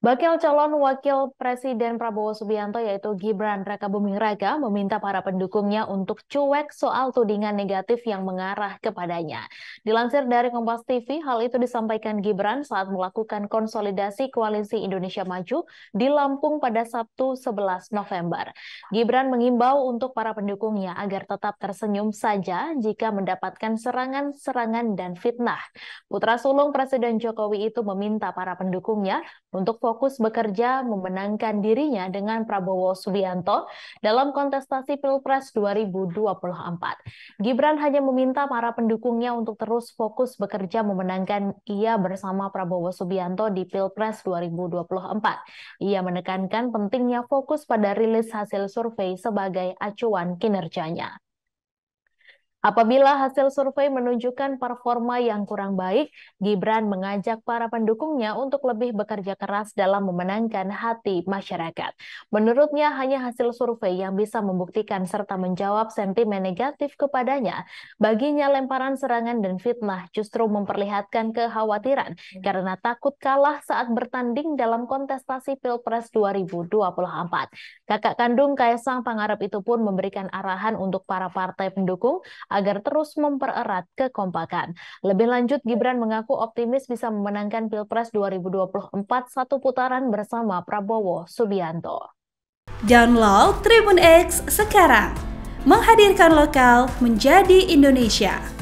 Bakal calon wakil Presiden Prabowo Subianto yaitu Gibran Raka Buming Raka meminta para pendukungnya untuk cuek soal tudingan negatif yang mengarah kepadanya. Dilansir dari Kompas TV, hal itu disampaikan Gibran saat melakukan konsolidasi Koalisi Indonesia Maju di Lampung pada Sabtu 11 November. Gibran mengimbau untuk para pendukungnya agar tetap tersenyum saja jika mendapatkan serangan-serangan dan fitnah. Putra sulung Presiden Jokowi itu meminta para pendukungnya untuk fokus bekerja memenangkan dirinya dengan Prabowo Subianto dalam kontestasi Pilpres 2024. Gibran hanya meminta para pendukungnya untuk terus fokus bekerja memenangkan ia bersama Prabowo Subianto di Pilpres 2024. Ia menekankan pentingnya fokus pada rilis hasil survei sebagai acuan kinerjanya. Apabila hasil survei menunjukkan performa yang kurang baik, Gibran mengajak para pendukungnya untuk lebih bekerja keras dalam memenangkan hati masyarakat. Menurutnya, hanya hasil survei yang bisa membuktikan serta menjawab sentimen negatif kepadanya. Baginya, lemparan serangan dan fitnah justru memperlihatkan kekhawatiran karena takut kalah saat bertanding dalam kontestasi Pilpres 2024. Kakak kandung Kaisang Pangarep itu pun memberikan arahan untuk para partai pendukung agar terus mempererat kekompakan. Lebih lanjut, Gibran mengaku optimis bisa memenangkan Pilpres 2024 satu putaran bersama Prabowo Subianto. Download Tribun X sekarang, menghadirkan lokal menjadi Indonesia.